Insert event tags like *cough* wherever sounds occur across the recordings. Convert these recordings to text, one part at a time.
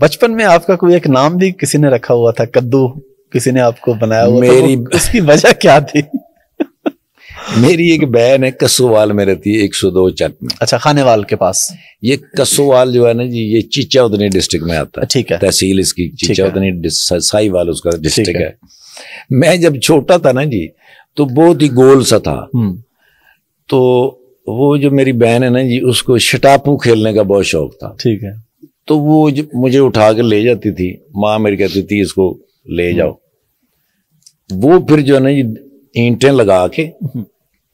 बचपन में आपका कोई एक नाम भी किसी ने रखा हुआ था कद्दू किसी ने आपको बनाया हुआ मेरी था, तो उसकी वजह क्या थी *laughs* मेरी एक बहन है कसोवाल में रहती है एक सौ दो चट में अच्छा खानेवाल के पास ये कसोवाल जो है ना जी ये चिचाउदनी डिस्ट्रिक्ट में आता है ठीक है तहसील इसकी चिचाउदनी साईवाल उसका डिस्ट्रिक्ट है।, है मैं जब छोटा था ना जी तो बहुत ही गोल सा था हम्म। तो वो जो मेरी बहन है ना जी उसको शटापू खेलने का बहुत शौक था ठीक है तो वो मुझे उठा कर ले जाती थी माँ मेरी कहती थी इसको ले हम्म। जाओ वो फिर जो है ना ईंटें लगा के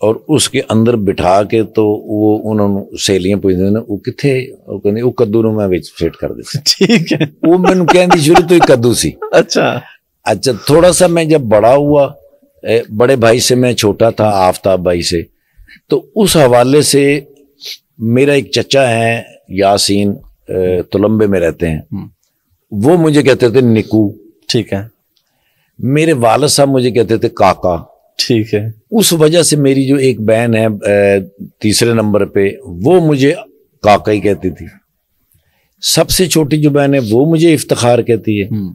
और उसके अंदर बिठा के तो वो उन्होंने सहेलियां पूछदी ने वो कितने वो ਕਹਿੰਦੀ वो ਕੱਦੂ ਨੂੰ ਮੈਂ ਵਿੱਚ ਫਿਟ ਕਰ ਦਿੱਤਾ ਠੀਕ ਹੈ ਉਹ ਮੈਨੂੰ ਕਹਿੰਦੀ ਸ਼ੁਰੂ ਤੋਂ ਹੀ अच्छा अच्छा थोड़ा सा मैं जब बड़ा हुआ बड़े भाई से मैं छोटा था आफ्ताब भाई से तो उस हवाले से मेरा एक चचा है यासीन तुलंबे में रहते हैं हम्म। वो मुझे कहते थे निकू ठीक है मेरे वाल साहब मुझे कहते थे काका ठीक है उस वजह से मेरी जो एक बहन है तीसरे नंबर पे वो मुझे काका ही कहती थी सबसे छोटी जो बहन है वो मुझे इफ्तार कहती है हम्म।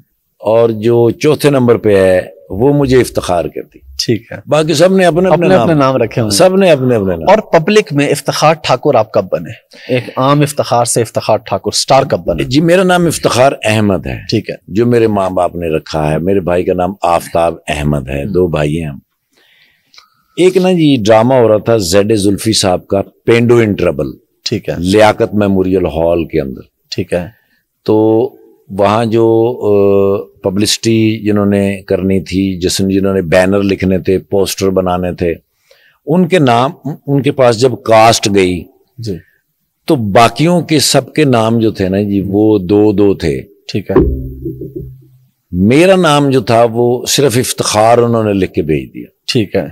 और जो चौथे नंबर पे है वो मुझे इफ्तार करती ठीक है बाकी सब ने अपने अपने, अपने, नाम, अपने नाम रखे सब ने अपने अपने नाम और पब्लिक में इफ्तार ठाकुर आप कब बने एक आम इफ्तार से इफ्तार ठाकुर स्टार कब बने जी मेरा नाम इफ्तार अहमद है ठीक है जो मेरे माँ बाप ने रखा है मेरे भाई का नाम आफ्ताब अहमद है दो भाई हैं हम एक ना जी ड्रामा हो रहा था जेड जुल्फी साहब का पेंडो इन ट्रबल ठीक है लियाकत मेमोरियल हॉल के अंदर ठीक है तो वहां जो पब्लिसिटी जिन्होंने करनी थी जिसमें जिन्होंने बैनर लिखने थे पोस्टर बनाने थे उनके नाम उनके पास जब कास्ट गई जी तो बाकियों के सबके नाम जो थे ना जी वो दो दो थे ठीक है मेरा नाम जो था वो सिर्फ इफ्तार उन्होंने लिख के भेज दिया ठीक है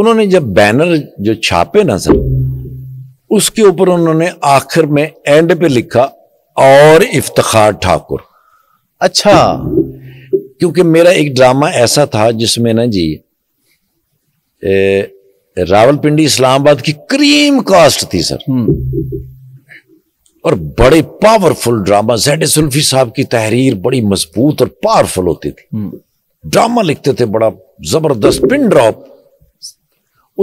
उन्होंने जब बैनर जो छापे ना सर उसके ऊपर उन्होंने आखिर में एंड पे लिखा और इफ्तार ठाकुर अच्छा क्योंकि मेरा एक ड्रामा ऐसा था जिसमें ना जी रावलपिंडी इस्लामाबाद की क्रीम कास्ट थी सर हम्म। और बड़े पावरफुल ड्रामा जैड सुल्फी साहब की तहरीर बड़ी मजबूत और पावरफुल होती थी हम्म। ड्रामा लिखते थे बड़ा जबरदस्त पिन ड्रॉप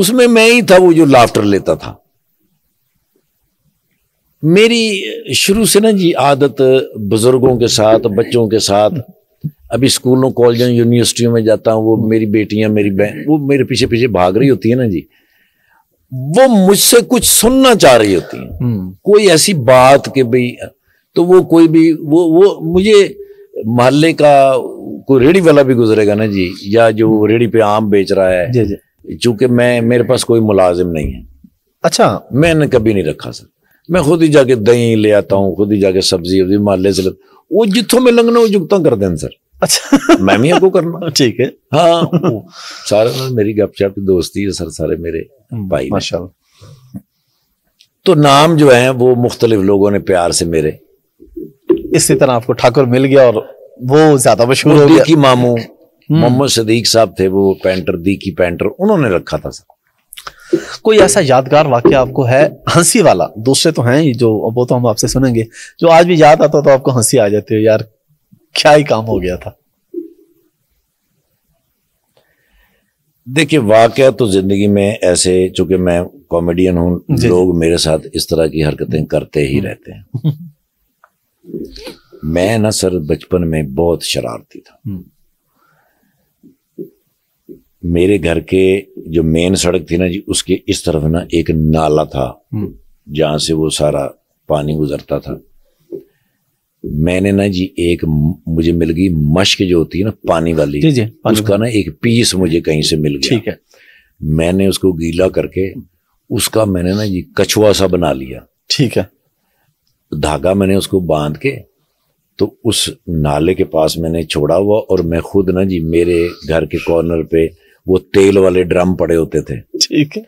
उसमें मैं ही था वो जो लाफ्टर लेता था मेरी शुरू से ना जी आदत बुजुर्गों के साथ बच्चों के साथ अभी स्कूलों कॉलेजों यूनिवर्सिटियों में जाता हूँ वो मेरी बेटियाँ मेरी बहन वो मेरे पीछे पीछे भाग रही होती है ना जी वो मुझसे कुछ सुनना चाह रही होती है हम्म। कोई ऐसी बात कि भाई तो वो कोई भी वो वो मुझे मोहल्ले का कोई रेड़ी वाला भी गुजरेगा ना जी या जो हम्म। रेड़ी पे आम बेच रहा है चूंकि मैं मेरे पास कोई मुलाजिम नहीं है अच्छा मैंने कभी नहीं रखा सर मैं खुद ही जाके दही ले आता हूँ खुद ही जाके सब्जी वब्जी माले से वो जितों में लंघना वो जुगता कर दें सर अच्छा मैं भी आपको करना *laughs* ठीक है हाँ सारे मेरी गपशप दोस्ती है सर सारे मेरे हम्म, भाई माशा तो नाम जो है वो मुख्तलिफ लोगों ने प्यार से मेरे इसी तरह आपको ठाकुर मिल गया और वो ज्यादा मशहूर हो गया की मामू हम्म। मोहम्मद सदीक साहब थे वो पेंटर दी की पेंटर उन्होंने रखा था सर कोई ऐसा यादगार वाक्य आपको है हंसी वाला दूसरे तो हैं जो वो तो हम आपसे सुनेंगे जो आज भी याद आता तो आपको हंसी आ जाती है यार क्या ही काम हो गया था देखिए वाक्य तो जिंदगी में ऐसे चूंकि मैं कॉमेडियन हूं लोग मेरे साथ इस तरह की हरकतें करते ही रहते हैं *laughs* मैं ना सर बचपन में बहुत शरारती था हम्म। मेरे घर के जो मेन सड़क थी ना जी उसके इस तरफ ना एक नाला था हम्म। जहां से वो सारा पानी गुजरता था मैंने ना जी एक मुझे मिल गई मश्क जो होती है ना पानी वाली जी जी, पानी उसका ना एक पीस मुझे कहीं से मिल गया ठीक है मैंने उसको गीला करके उसका मैंने ना जी कछुआ सा बना लिया ठीक है धागा मैंने उसको बांध के तो उस नाले के पास मैंने छोड़ा हुआ और मैं खुद ना जी मेरे घर के कॉर्नर पे वो तेल वाले ड्रम पड़े होते थे ठीक है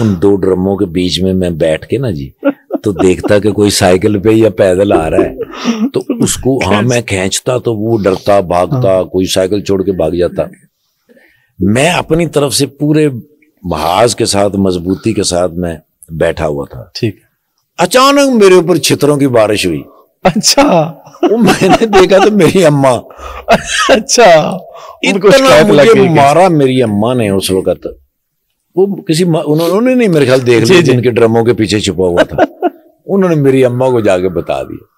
उन दो ड्रमों के बीच में मैं बैठ के ना जी तो देखता कि कोई साइकिल पे या पैदल आ रहा है तो उसको हाँ मैं खेचता तो वो डरता भागता हाँ। कोई साइकिल छोड़ के भाग जाता मैं अपनी तरफ से पूरे महाज के साथ मजबूती के साथ मैं बैठा हुआ था ठीक अचानक मेरे ऊपर छितरों की बारिश हुई अच्छा वो मैंने देखा तो मेरी अम्मा अच्छा इतना मारा मेरी अम्मा ने उस वक्त वो किसी उन्होंने नहीं मेरे ख्याल देख लिया जिनके ड्रमों के पीछे छुपा हुआ था उन्होंने मेरी अम्मा को जाके बता दिया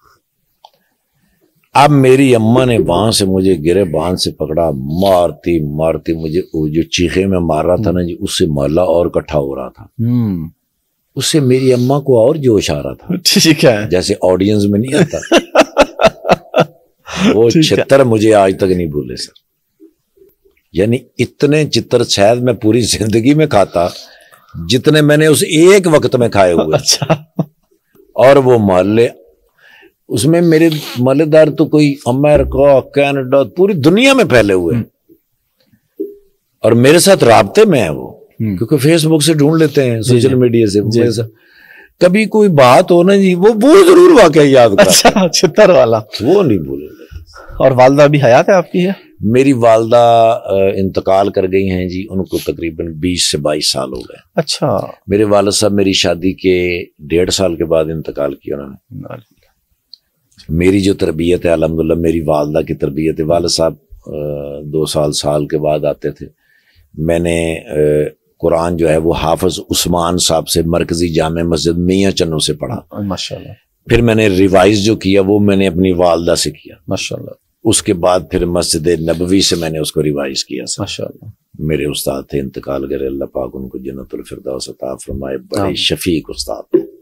अब मेरी अम्मा ने वहां से मुझे गिरे बांध से पकड़ा मारती मारती मुझे जो चीखे में मार रहा था ना जी उससे महला और इकट्ठा हो रहा था हम्म। उससे मेरी अम्मा को और जोश आ रहा था ठीक है जैसे ऑडियंस में नहीं आता *laughs* वो चित्र मुझे आज तक नहीं भूले सर यानी इतने चित्र शायद मैं पूरी जिंदगी में खाता जितने मैंने उस एक वक्त में खाए हुए अच्छा और वो मोहल्ले उसमें मेरे मोहल्लेदार तो कोई अमेरिका कैनेडा पूरी दुनिया में फैले हुए हम्म। और मेरे साथ रबते में है वो हम्म। क्योंकि फेसबुक से ढूंढ लेते हैं सोशल मीडिया से कभी कोई बात हो ना जी वो वो जरूर वाकई याद अच्छा छितर वाला वो नहीं भूल और वालदा भी हयात है आपकी है मेरी वालदा इंतकाल कर गई हैं जी उनको तकरीबन 20 से 22 साल हो गए अच्छा मेरे वालद साहब मेरी शादी के डेढ़ साल के बाद इंतकाल किया उन्होंने मेरी जो तरबियत है अलहमदुल्ला मेरी वालदा की तरबियत है वालद साहब दो साल साल के बाद आते थे मैंने कुरान जो है वो हाफज उस्मान साहब से मरकजी जाम मस्जिद मियाँ चन्नों से पढ़ा माशा फिर मैंने रिवाइज जो किया वो मैंने अपनी वालदा से किया माशा उसके बाद फिर मस्जिद नबवी से मैंने उसको रिवाइज किया माशा मेरे उस्ताद थे इंतकाल करे अल्लाह पाक उनको जन्नतफरदा फरमाए बड़े शफीक उस्ताद थे